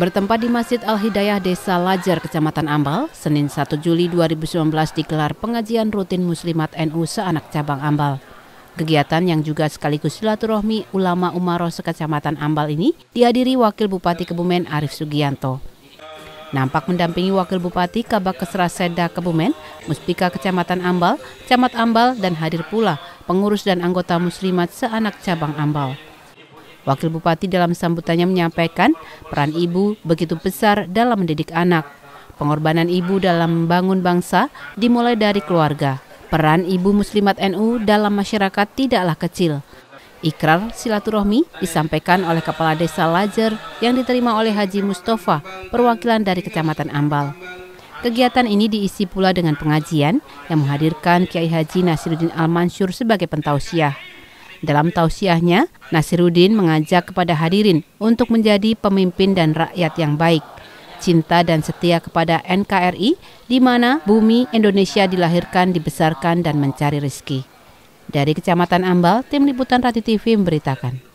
Bertempat di Masjid Al-Hidayah Desa Lajar, Kecamatan Ambal, Senin 1 Juli 2019 digelar pengajian rutin Muslimat NU Seanak Cabang Ambal. Kegiatan yang juga sekaligus silaturahmi ulama umaro sekecamatan Ambal ini dihadiri Wakil Bupati Kebumen Arif Sugianto. Nampak mendampingi Wakil Bupati Kabak Kesra Seda Kebumen, Muspika Kecamatan Ambal, Camat Ambal, dan hadir pula pengurus dan anggota muslimat seanak cabang Ambal. Wakil Bupati dalam sambutannya menyampaikan peran ibu begitu besar dalam mendidik anak. Pengorbanan ibu dalam membangun bangsa dimulai dari keluarga. Peran ibu muslimat NU dalam masyarakat tidaklah kecil. Ikrar silaturahmi disampaikan oleh Kepala Desa Lajer yang diterima oleh Haji Mustafa, perwakilan dari Kecamatan Ambal. Kegiatan ini diisi pula dengan pengajian yang menghadirkan Kiai Haji Nasiruddin Al-Mansur sebagai pentausiah. Dalam tausiahnya, Nasiruddin mengajak kepada hadirin untuk menjadi pemimpin dan rakyat yang baik, cinta dan setia kepada NKRI di mana bumi Indonesia dilahirkan, dibesarkan, dan mencari rezeki. Dari Kecamatan Ambal, Tim Liputan Rati TV memberitakan.